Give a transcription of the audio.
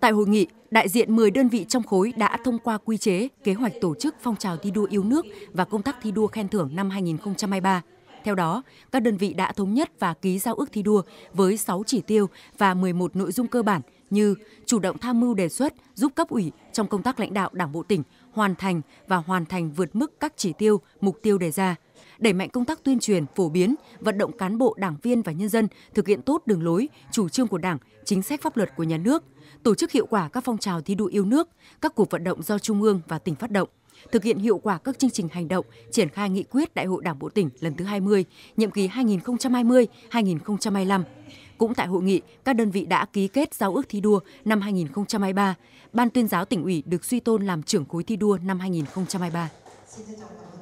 Tại hội nghị, đại diện 10 đơn vị trong khối đã thông qua quy chế, kế hoạch tổ chức phong trào thi đua yêu nước và công tác thi đua khen thưởng năm 2023. Theo đó, các đơn vị đã thống nhất và ký giao ước thi đua với 6 chỉ tiêu và 11 nội dung cơ bản như chủ động tham mưu đề xuất giúp cấp ủy trong công tác lãnh đạo Đảng bộ tỉnh hoàn thành và hoàn thành vượt mức các chỉ tiêu, mục tiêu đề ra, đẩy mạnh công tác tuyên truyền, phổ biến, vận động cán bộ, đảng viên và nhân dân thực hiện tốt đường lối, chủ trương của Đảng, chính sách pháp luật của nhà nước, tổ chức hiệu quả các phong trào thi đua yêu nước, các cuộc vận động do trung ương và tỉnh phát động, thực hiện hiệu quả các chương trình hành động, triển khai nghị quyết Đại hội Đảng bộ tỉnh lần thứ 20, nhiệm kỳ 2020-2025. Cũng tại hội nghị, các đơn vị đã ký kết giao ước thi đua năm 2023. Ban tuyên giáo tỉnh ủy được suy tôn làm trưởng khối thi đua năm 2023.